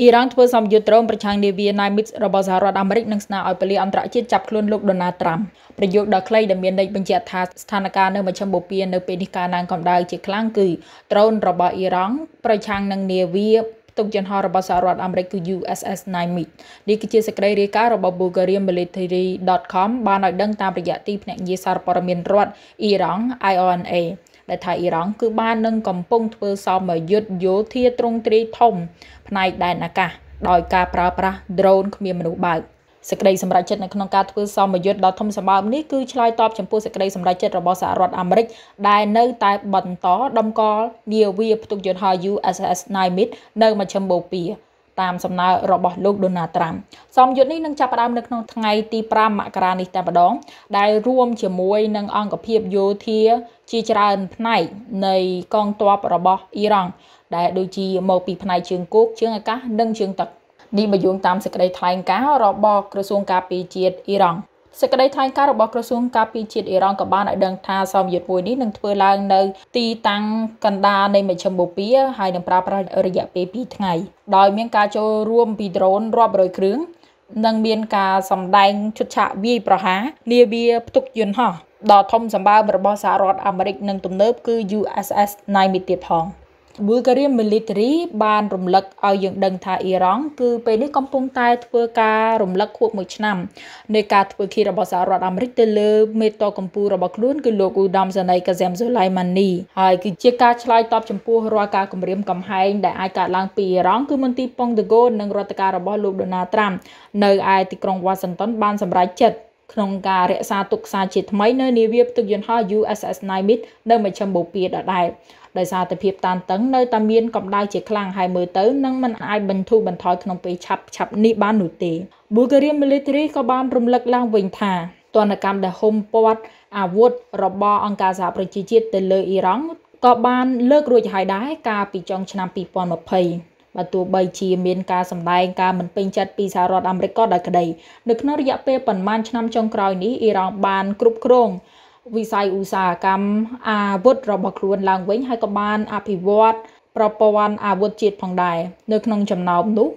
អ៊ីរ៉ង់ធ្វើសម្ពយុទ្ធដ្រូនប្រឆាំងនាវា Nimitz របស់សហរដ្ឋអាមេរិកនិងស្នើឲ្យប៉ូលីសអន្តរជាតិចាប់ខ្លួនលោក Donald Trump ប្រយោគដ៏ខ្លីដែលមានន័យបញ្ជាក់ថាស្ថានភាពនៅមជ្ឈមបូព៌ានៅពេលនេះកើនឡើងកម្ដៅជាខ្លាំងគឺដ្រូនរបស់អ៊ីរ៉ង់ប្រឆាំងនឹងនាវាទុកយន្តហោះរបស់សហរដ្ឋអាមេរិកគឺ USS Nimitz នេះគឺជាសេចក្តីរាយការណ៍របស់ Bulgarian Military.com បានឲ្យដឹងតាមរយៈទីភ្នាក់ងារសារព័ត៌មានរដ្ឋអ៊ីរ៉ង់ IRNA ដែលថាអ៊ីរ៉ង់គឺបាននឹងកំពុងធ្វើសមយុទ្ធយោធាទ្រង់ទ្រាយធំផ្នែកដែនអាកាសដោយការប្រើប្រាស់ drone គ្មានមនុស្សបើកសេចក្តីសម្រេចចិត្តនៅក្នុងការធ្វើសមយុទ្ធដ៏ធំសម្បើមនេះគឺឆ្លើយតបចំពោះសេចក្តីសម្រេចចិត្តរបស់សហរដ្ឋអាមេរិកដែលនៅតែបន្តដំកល់នាវាផ្ទុកយន្តហោះ USS Nimitz នៅមជ្ឈមបូព៌ាតាមសំណើរបស់លោកដូណាល់ត្រាំសមយុទ្ធនេះនឹងចាប់ផ្ដើមនៅក្នុងថ្ងៃទី5មករានេះតែម្ដងដែលរួម ជាមួយនឹងអង្គភាពយោធាជាច្រើនផ្នែកនៃកងទ័ពរបស់អ៊ីរ៉ង់ដែលដូចជាមកពីផ្នែកជើងគោកជើងអាកាសនិងជើងទឹកនេះបយងតាមសេចក្តីថ្លែងការណ៍របស់ក្រសួងការពារជាតិអ៊ីរ៉ង់សេចក្តីថ្លែងការណ៍របស់ក្រសួងការពារជាតិអ៊ីរ៉ង់ក៏បានឲ្យដឹងថាសមយុទ្ធមួយនេះនឹងធ្វើឡើងនៅទីតាំងកណ្ដាលនៃមជ្ឈមបូព៌ាហើយនឹងប្រើប្រាស់រយៈពេល2ថ្ងៃដោយមានការចូលរួមពីដ្រូនរាប់រយគ្រឿងនិងមានការសម្ដែងឈុតឆាកវាយប្រហារនាវាផ្ទុកយន្តហោះដ៏ធំសម្បើមរបស់សហរដ្ឋអាមេរិកនិងទំនើបគឺ USS Navy ទៀតផង។ Bulgarian Military បានរំលឹកឲ្យយើងដឹងថាអ៊ីរ៉ង់គឺពេលនេះកំពុងតែធ្វើការរំលឹកខួប1ឆ្នាំនៃការធ្វើឃាតរបស់សហរដ្ឋអាមេរិកទៅលើមេតកម្ពុជារបស់ខ្លួនគឺលោកឧត្តមសេនីយ៍កាសែមសូឡៃម៉ានីហើយគឺជាការឆ្លើយតបចំពោះរាល់ការគំរាមកំហែងដែលអាចកើតឡើងពីអ៊ីរ៉ង់គឺមន្ទីរប៉ុងតូហ្គោនិងរដ្ឋការរបស់លោកដូណាត្រាំនៅឯទីក្រុងវ៉ាស៊ីនតោនបានសម្រេចចិត្តក្នុងការរក្សាទុកខ្សែជាថ្មីនៅនាវាផ្ទុកយន្តហោះ USS Nimitz នៅមជ្ឈមបូព៌ាដដែលដោយសារតែភាពតានតឹង នៅតែមានកម្ដៅជាខ្លាំងហើយមើលទៅនឹងមិនអាចបន្ធូរបន្ថយក្នុងពេលឆាប់ឆាប់នេះបាននោះទេ Bulgarian Military ក៏បាន រំលឹកឡើងវិញថាទណ្ឌកម្មដែលហុំព័ទ្ធអាវុធរបស់អង្គការសហប្រជាជាតិទៅលើអ៊ីរ៉ង់ក៏បាន លើករួចហើយដែរកាលពីចុងឆ្នាំ2020បើទោះបីជាមានការសម្ដែងការមិនពេញចិត្តពីសហរដ្ឋអាមេរិកក៏ដោយក្តីនៅក្នុងរយៈពេលប៉ុន្មានឆ្នាំចុងក្រោយនេះអ៊ីរ៉ង់បានគ្រប់គ្រង វិស័យឧស្សាហកម្មអាវុធរបស់ខ្លួនឡើងវិញហើយក៏បាន អភិវឌ្ឍប្រព័ន្ធអាវុធជាតិផងដែរនៅក្នុងចំណោមនោះ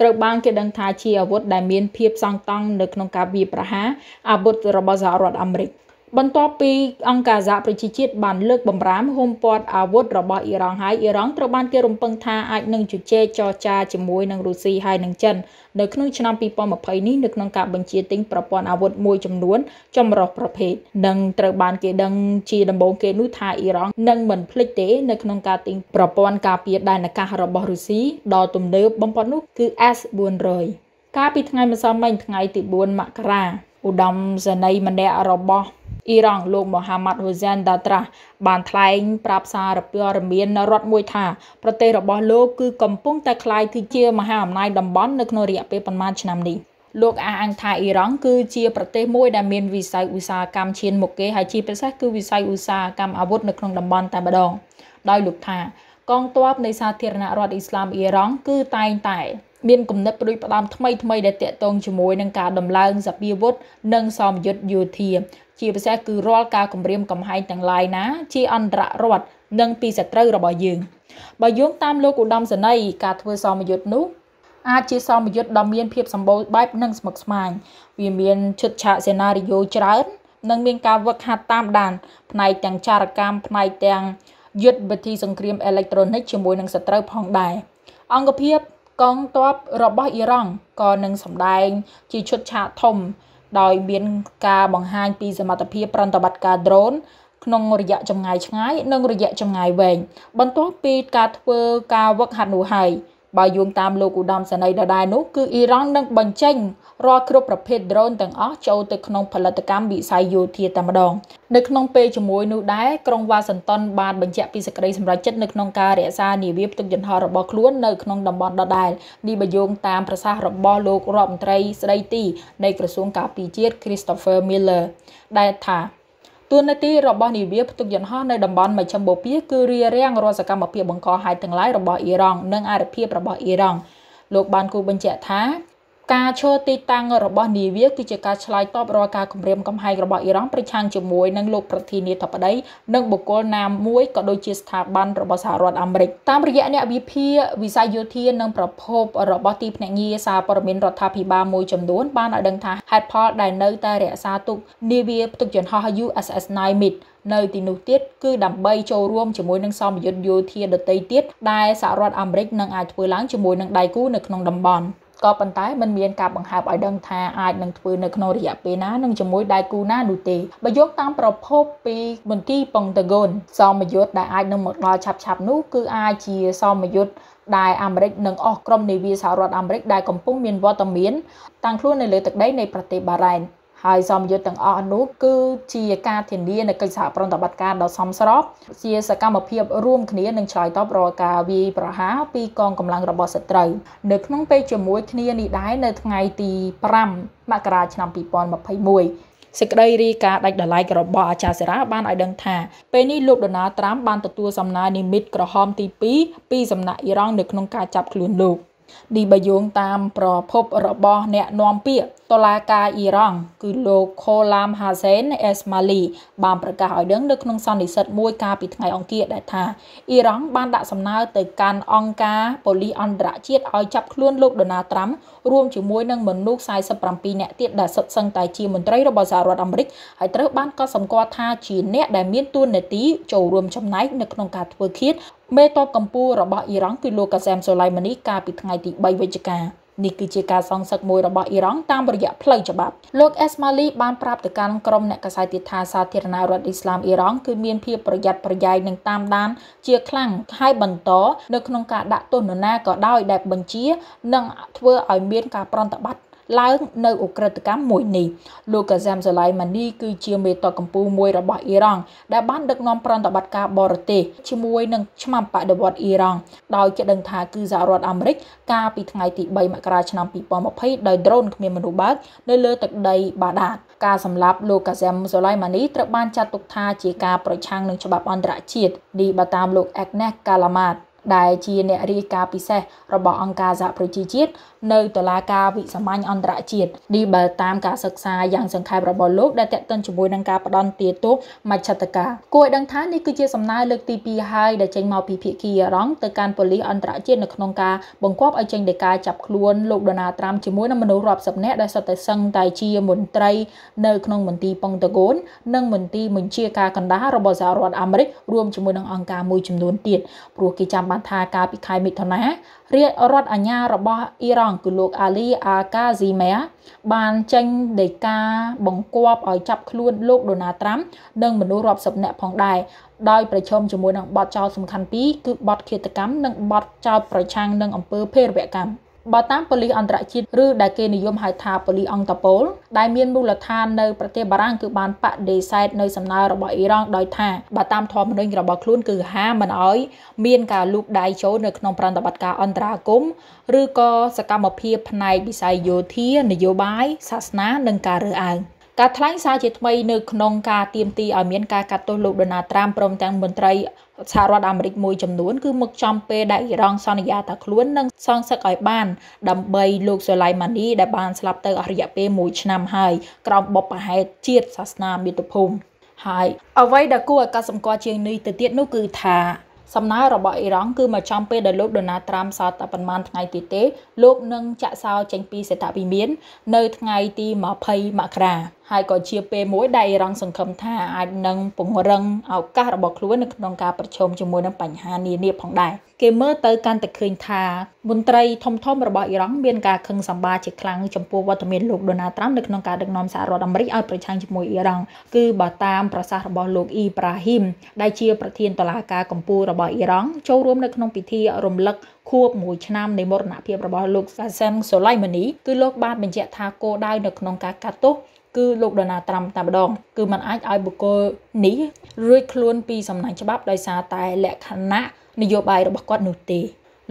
ត្រូវបានគេដឹងថាជាអាវុធដែលមានភាពសង្តង់នៅក្នុងការវាយប្រហារអាវុធរបស់សហរដ្ឋអាមេរិក។បន្ទាប់ពីអង្គការសហប្រជាជាតិបានលើកបំរាមហុំព័ទ្ធអាវុធរបស់អ៊ីរ៉ង់ហើយអ៊ីរ៉ង់ត្រូវបានគេរំពឹងថាអាចនឹងជជែកចរចាជាមួយនឹងរុស្ស៊ីហើយនឹងចិននៅក្នុងឆ្នាំ2020នេះនៅក្នុងការបញ្ជាទិញប្រព័ន្ធអាវុធមួយចំនួនចម្រុះប្រភេទនិងត្រូវបានគេដឹងជាដំបូងគេនោះថាអ៊ីរ៉ង់នឹងមិនភ្លេចទេនៅក្នុងការទិញប្រព័ន្ធការពារដែនអាកាសរបស់រុស្ស៊ីដ៏ទំនើបបំផុតនោះគឺ S400 កាលពីថ្ងៃម្សិលមិញថ្ងៃទី4មករាឧត្តមសេនីយ៍ម្នាក់របស់អ៊ីរ៉ង់លោកមូហាម៉ាត់ហ៊ូសែនដាត្រាស់ បានថ្លែងប្រាប់សារព័ត៌មានរដ្ឋមួយថាប្រទេសរបស់លោកគឺកំពុងតែក្លាយទៅជាមហាអំណាចតំបន់នៅក្នុងរយៈពេលប្រមាណឆ្នាំនេះលោកអះអាងថាអ៊ីរ៉ង់គឺជាប្រទេសមួយដែលមានវិស័យឧស្សាហកម្មឈានមុខគេហើយជាពិសេសគឺវិស័យឧស្សាហកម្មអាវុធនៅក្នុងតំបន់តែម្ដងដោយលោកថា កងទ័ពនៃសាធារណរដ្ឋអ៊ីស្លាមអ៊ីរ៉ង់គឺតែងតែ មានគំនិតផ្ដួចផ្ដើមថ្មីថ្មីដែលតាក់ទងជាមួយនឹងការដំឡើងសពាវុធនិងសមយុទ្ធយោធាជាពិសេសគឺរាល់ការគំរាមកំហែងទាំងឡាយណា ជាអន្តររដ្ឋនិងពីសត្រូវរបស់យើងបើយោងតាមលោកឧត្តមសេនីយ៍ការធ្វើសមយុទ្ធនោះអាចជាសមយុទ្ធដ៏មានភាពសម្បូរបែបនិងស្មុគស្មាញវាមានឈុតឆាកសេណារីយ៉ូច្រើននិងមានការវឹកហាត់តាមដាន ផ្នែកទាំងចារកម្មផ្នែកទាំងយុទ្ធវិធីសង្គ្រាមអេឡិចត្រូនិកជាមួយនឹងសត្រូវផងដែរអង្គភាពកងទ័ពរបស់អ៊ីរ៉ង់ក៏នឹងសម្ដែង ជាឈុតឆាកធំដោយមានការបង្ហាញពីសមត្ថភាពប្រតិបត្តិការ drone ក្នុងរយៈចម្ងាយឆ្ងាយនិងរយៈចម្ងាយវែងបន្ទាប់ពីការធ្វើការវឹកហាត់នោះហើយ។បើយោងតាមលោកឧត្តមសេនីយ៍ដដែលនោះគឺអ៊ីរ៉ង់នឹងបញ្ចេញរាល់គ្រប់ប្រភេទ drone ទាំងអស់ចូលទៅក្នុងផលិតកម្មវិស័យយោធាតែម្ដងនៅក្នុងពេលជាមួយនោះដែរក្រុងវ៉ាស៊ីនតោនបានបញ្ជាក់ពីសេចក្តីសម្រេចចិត្តនៅក្នុងការរក្សានាវាផ្ទុកយន្តហោះរបស់ខ្លួននៅក្នុងតំបន់ដដែលនេះបើយោងតាមប្រសាសន៍របស់លោករដ្ឋមន្ត្រីស្ដីទីនៃក្រសួងការពារជាតិ Christopher Miller ដែលថាតួនាទីរបស់នាវាផ្ទុកយន្តហោះនៅតំបន់មជ្ឈមបូព៌ាគឺរារាំងរាល់សកម្មភាពបង្កហេតុទាំងឡាយរបស់អ៊ីរ៉ង់និងអារភាពរបស់អ៊ីរ៉ង់លោកបានគូបញ្ជាក់ថាការឈរទីតាំងរបស់នាវាគឺជាការឆ្លើយតបរាល់ការគំរាមកំហែងរបស់អ៊ីរ៉ង់ប្រឆាំងជាមួយនឹងលោកប្រធានាធិបតីនិងបុគ្គលណាមួយក៏ដូចជាស្ថាប័នរបស់សហរដ្ឋអាមេរិកតាមរយៈអ្នកវិភាគវិស័យយោធានិងប្រភពរបស់ទីភ្នាក់ងារសារព័ត៌មានរដ្ឋាភិបាលមួយចំនួនបានឲ្យដឹងថាហេតុផលដែលនៅតែរក្សាទុកនាវាផ្ទុកយន្តហោះ USS Nimitz នៅទីនោះទៀតគឺដើម្បីចូលរួមជាមួយនឹងសមយុទ្ធយោធាដទៃទៀតដែលសហរដ្ឋអាមេរិកនឹងអាចធ្វើឡើងជាមួយនឹងដៃគូនៅក្នុងតំបន់។ក៏ប៉ុន្តែมันមានការបង្ហើបឲ្យដឹងថាអាចនឹងធ្វើនៅក្នុងរយៈពេលណានិងជាមួយដៃគូណានោះទេបើយោងតាមប្រភពពីមន្ទីរប៉ុងតាហ្គូនសមយុទ្ធដែលអាចនឹងមកដល់ឆាប់ឆាប់នោះគឺអាចជាសមយុទ្ធដែលអាមេរិកនិងអស់ក្រុមនាវាសហរដ្ឋអាមេរិកដែលកំពុងមានវត្តមាន តាំងខ្លួននៅលើទឹកដីនៃប្រទេសបារ៉ែន។ហើយសមយុទ្ធទាំងអស់នោះគឺជាការធានានៃកិច្ចសហប្រតិបត្តិការដ៏សមស្របជាសកម្មភាព រួមគ្នានឹងឆ្លើយតបរាល់ការវាយប្រហារពីកងកម្លាំងរបស់សត្រូវនៅក្នុងពេលជាមួយគ្នានេះដែរនៅថ្ងៃ ទី5មករាឆ្នាំ2021សេចក្តីរាយការណ៍ដាច់ដライរបស់អាចារ្យសេរាបានឲ្យដឹងថាពេលនេះលោកដូណាល់ត្រាំបានទទួលសំណើនិមិត្តក្រហម ទី2ពីសំណាក់អ៊ីរ៉ង់នៅក្នុងការចាប់ខ្លួនលោកនេះបើយោងតាមប្រភពរបស់ អ្នកនាំពាក្យតុលាការអ៊ីរ៉ង់គឺលោកខូឡាមហាសេនអេសម៉ាលីបានប្រកាសឲ្យដឹងនៅក្នុងសន្និសិទមួយកាលពីថ្ងៃអង្គារដែលថាអ៊ីរ៉ង់បានដាក់សំណើទៅកាន់អង្គការប៉ូលីសអន្តរជាតិឲ្យចាប់ខ្លួនលោកដូណាល់ត្រាំរួមជាមួយនឹងមនុស្ស47នាក់ទៀតដែលសុទ្ធសឹងតែជាមន្ត្រីរបស់សហរដ្ឋអាមេរិកហើយត្រូវបានកត់សម្គាល់ថាជាអ្នកដែលមានទួនាទីចូលរួមចំណែកនៅក្នុងការធ្វើឃាត មេតបកម្ពុជារបស់អ៊ីរ៉ង់គឺលោកកាសែមសូឡៃម៉ានីកាលពីថ្ងៃទី3វិច្ឆិកានេះគឺជាការសងសឹកមួយរបស់អ៊ីរ៉ង់តាមរយៈផ្លូវច្បាប់លោកអេសម៉ាលីបានប្រាប់ទៅកាន់ក្រុមអ្នកកសែតទៀតថាសាធារណរដ្ឋអ៊ីស្លាមអ៊ីរ៉ង់គឺមានភាពប្រយ័ត្នប្រយែងនិងតាមដានជាខ្លាំងហើយបន្តនៅក្នុងការដាក់ទោសនរណាក៏ដោយដែលបញ្ជា និងធ្វើឲ្យមានការប្រតិបត្តិឡើងនៅអ ுக ្រិតកម្មមួយនេះលោកកាសាមសូឡៃម៉ានីគឺជាមេតកម្ពុជាមួយរបស់អ៊ីរ៉ង់ដែលបានដឹកនាំប្រតិបត្តិការបរទេសជាមួយនឹងឆ្មាំបដិវត្តអ៊ីរ៉ង់ដោយគេដឹងថាគឺសហរដ្ឋអាមេរិកកាលពីថ្ងៃទី3មករាឆ្នាំ2020ដោយ drone គ្មានមនុស្សបើកនៅលើទឹកដីបាដាតការសម្លាប់លោកកាសាមសូឡៃម៉ានីត្រូវបានចាត់ទុកថាជាការប្រឆាំងនឹងច្បាប់អន្តរជាតិនេះបើតាមលោក Agnes Kalamat ដែលជាអ្នករាយការណ៍ពិសេសរបស់អង្គការសហប្រជាជាតិនៅតុលាការវិសាមញ្ញអន្តរជាតិនេះបើតាមការសិក្សាយ៉ាងសង្ខេបរបស់លោកដែលតេតិនជាមួយនឹងការផ្ដន់ទាទោសមជ្ឈត្តការគួរឲ្យដឹងថានេះគឺជាសំណើលើកទី2ហើយដែលចេញមកពីភាគីអារ៉ង់ទៅកាន់ប៉ូលីសអន្តរជាតិនៅក្នុងការបង្គាប់ឲ្យចេញដីកាចាប់ខ្លួនលោកដូណាល់ត្រាំជាមួយនឹងមនុស្សរាប់សិបនាក់ដែលសុទ្ធតែសឹងតែជាមន្ត្រីនៅក្នុងមន្ទីរប៉ុងតកូននិងមន្ទីរបញ្ជាការកណ្ដាលរបស់សហរដ្ឋអាមេរិករួមជាមួយនឹងអង្គការមួយចំនួនទៀតព្រោះគេចាំបានបានថាកាលពីខែមិថុនារាជរដ្ឋអាជ្ញារបស់អ៊ីរ៉ង់គឺលោកអាលីអាកាស៊ីម៉ែបានចេញដីកាបង្គាប់ឲ្យចាប់ខ្លួនលោកដូណាល់ត្រាំនិងមនុស្សរាប់សិបនាក់ផងដែរដោយប្រជុំជាមួយនឹងបទចោលសំខាន់ពីរគឺបទឃាតកម្មនិងបទចោលប្រឆាំងនឹងអំពើភេរវកម្ម។បើតាមប៉ូលីសអន្តរជាតិឬដែលគេនិយមហៅថាប៉ូលីសអង្គតប៉ូលដែលមានមូលដ្ឋាននៅប្រទេសបារាំងគឺបានបដិសេធនៅសំណើរបស់អ៊ីរ៉ង់ដោយថាបើតាមធម្មនុញ្ញរបស់ខ្លួនគឺហាមមិនអោយមានការលូកដៃចូលនៅក្នុងប្រតិបត្តិការអន្តរាគមឬក៏សកម្មភាពផ្នែកវិស័យយោធានយោបាយសាសនានិងការរើសអើង។ការថ្លែងសារជាថ្មីនៅក្នុងការទៀមទីឲ្យមានការកាត់ទោសលោកដូណាល់ត្រាំព្រមទាំងមន្ត្រីសហរដ្ឋអាមេរិកមួយចំនួនគឺមកចំពេលដែលអ៊ីរ៉ង់សន្យាថាខ្លួននឹងសងសឹកឲ្យបានដើម្បីលោកសូឡៃម៉ានីដែលបានស្លាប់ទៅអស់រយៈពេល1ឆ្នាំហើយក្រោមបបហេតុជាតិសាសនាមាតុភូមិហើយអ្វីដែលគួរឲ្យកត់សម្គាល់ជាងនេះទៅទៀតនោះគឺថាសំណើរបស់អ៊ីរ៉ង់គឺមកចំពេលដែលលោកដូណាល់ត្រាំសល់តែប៉ុន្មានថ្ងៃទៀតទេលោកនឹងចាក់សោចេញពីសេដ្ឋវិមាននៅថ្ងៃទី20មករាហើយក៏ជាពេលមួយដែលអ៊ីរ៉ង់សង្ឃឹមថាអាចនឹងពង្រឹងឱកាសរបស់ខ្លួននៅក្នុងការប្រឈមជាមួយនឹងបញ្ហានានាផងដែរគេមើលទៅកាន់តែឃើញថាមន្ត្រីធំធំរបស់អ៊ីរ៉ង់មានការខឹងសម្បាជាខ្លាំងចំពោះវត្តមានលោកដូណាល់ត្រាំនៅក្នុងការដឹកនាំសហរដ្ឋអាមេរិកឲ្យប្រឆាំងជាមួយអ៊ីរ៉ង់គឺបើតាមប្រសាសន៍របស់លោកអ៊ីប្រាហ៊ីមដែលជាប្រធានតុលាការកំពូលរបស់អ៊ីរ៉ង់ចូលរួមនៅក្នុងពិធីរំលឹកខួប1ឆ្នាំនៃមរណភាពរបស់លោក Qasem Soleimani គឺលោកបានបញ្ជាក់ថាគោលដៅនៅក្នុងការកាត់ទោសគឺលោកដូណាត្រាំតែម្ដងគឺมันអាចឲ្យបុគ្គលនេះរួចខ្លួនពីសំណាញ់ច្បាប់ដោយសារតែលក្ខណៈនយោបាយរបស់គាត់នោះទេ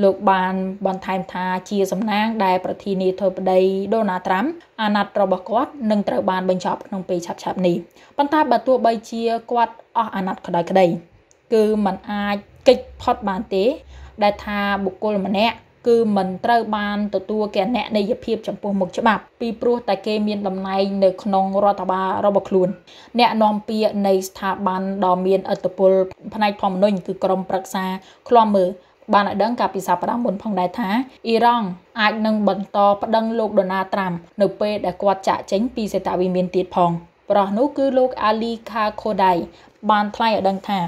លោកបានបន្ថែមថាជា សំណាងដែល ប្រធានាធិបតីដូណាល់ត្រាំអាណត្តិរបស់គាត់នឹងត្រូវបានបញ្ចប់ក្នុងពេលឆាប់ៗនេះប៉ុន្តែបើទោះបីជាគាត់អស់អាណត្តិក្តីក្តីគឺมันអាចកិច្ចផុតបានទេដែលថាបុគ្គលម្នាក់គឺមិនត្រូវបានទទួលគណនេយ្យភាពចំពោះមុខច្បាប់ពីព្រោះតែគេមានតំណែងនៅក្នុងរដ្ឋបាលរបស់ខ្លួន អ្នកនាំពាក្យនៃស្ថាប័នដ៏មានឥទ្ធិពលផ្នែកធម្មនុញ្ញគឺក្រមប្រឹក្សាឃ្លាំមើលបានឲ្យដឹងកាលពីសប្តាហ៍មុនផងដែរថាអ៊ីរ៉ង់អាចនឹងបន្តប្តឹងលោកដូណាល់ត្រាំនៅពេលដែលគាត់ចាក់ចេញពីសេតាវិមានទៀតផង ប្រុសនោះគឺលោកអាលីខាខូដៃបាន ថ្លែងឲ្យដឹងថា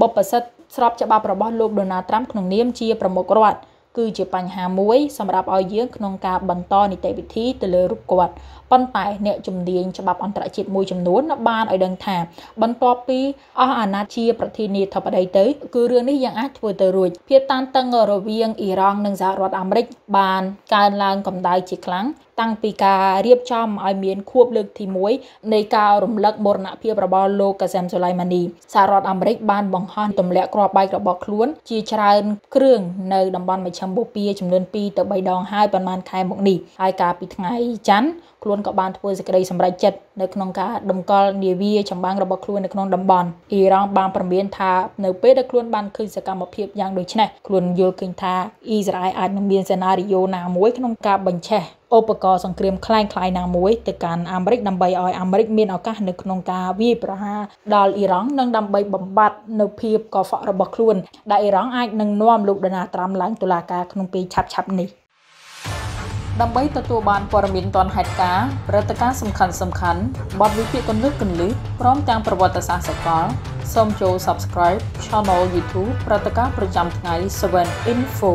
បបសិទ្ធស្របច្បាប់របស់លោកដូណាល់ត្រាំក្នុងនាមជាប្រមុខរដ្ឋគឺជាបញ្ហាមួយសម្រាប់ឲ្យយើងក្នុងការបន្តនីតិវិធីទៅលើរូបគាត់ប៉ុន្តែអ្នកជំនាញច្បាប់អន្តរជាតិមួយចំនួន បានឲ្យដឹងថាបន្ទាប់ពីអស់អាណត្តិជាប្រធានាធិបតីទៅគឺរឿងនេះយ៉ាងអាចធ្វើទៅរួចភាពតានតឹង រវាងអ៊ីរ៉ង់និងសហរដ្ឋអាមេរិកបានកើនឡើងកម្ដៅជាខ្លាំងតាំងពីការរៀបចំឲ្យមានខួបលើកទី1នៃការរំលឹកមរណភាពរបស់លោកកាសែមសូឡៃម៉ានីសហរដ្ឋអាមេរិកបានបង្ហោះទម្លាក់គ្រាប់បែករបស់ខ្លួនជាច្រើនគ្រឿងនៅតំបន់មជ្ឈមបូព៌ាចំនួន2ទៅ3ដងហើយប្រហែលខែមកនេះហើយកាលពីថ្ងៃច័ន្ទខ្លួនក៏បានធ្វើសេចក្តីសម្រេចចិត្តនៅក្នុងការដំកល់នាវាចម្បាំងរបស់ខ្លួននៅក្នុងតំបន់អ៊ីរ៉ង់បានប្រមានថានៅពេលដែលខ្លួនបានឃើញសកម្មភាពយ៉ាងដូចនេះខ្លួនយល់ឃើញថាអ៊ីស្រាអែលអាចនឹងមានសេណារីយ៉ូណាមួយក្នុងការបញ្ឆេះឧបករណ៍សង្គ្រាមคล้ายៗណាមួយទៅកាន់អាមេរិកដើម្បីឲ្យអាមេរិកមានឱកាសនៅក្នុងការវាយប្រហារដល់អ៊ីរ៉ង់និងដើម្បីបំបត្តិនៅភាពកខ្វក់របស់ខ្លួនដែលអ៊ីរ៉ង់អាចនឹងនាំលោកដូណាត្រាំឡើងតុលាការក្នុងពេលឆាប់ៗនេះដើម្បីទទួលបានព័ត៌មានទាន់ហេតុការណ៍ព្រឹត្តិការណ៍សំខាន់សំខាន់បទវិភាគកន្លឹះកន្លឹះព្រមទាំងប្រវត្តិសាស្ត្រសកលសូមចូល Subscribe Channel YouTube ព្រឹត្តិការណ៍ប្រចាំថ្ងៃ7 Info